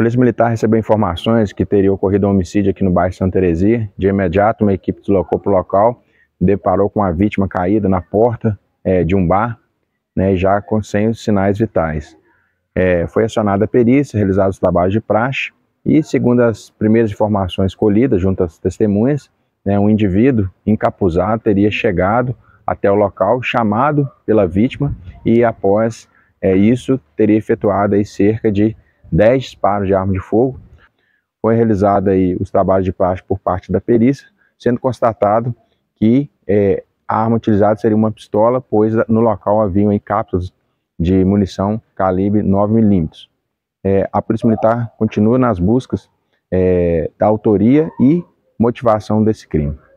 Polícia Militar recebeu informações que teria ocorrido um homicídio aqui no bairro Santa Teresia. De imediato, uma equipe deslocou para o local, deparou com a vítima caída na porta é, de um bar, né, já com, sem os sinais vitais. É, foi acionada a perícia, realizados os trabalhos de praxe, e segundo as primeiras informações colhidas junto às testemunhas, né, um indivíduo encapuzado teria chegado até o local, chamado pela vítima, e após é, isso teria efetuado aí cerca de 10 disparos de arma de fogo. Foi realizado aí os trabalhos de parte por parte da perícia, sendo constatado que é, a arma utilizada seria uma pistola, pois no local haviam cápsulas de munição calibre 9mm. É, a Polícia Militar continua nas buscas é, da autoria e motivação desse crime.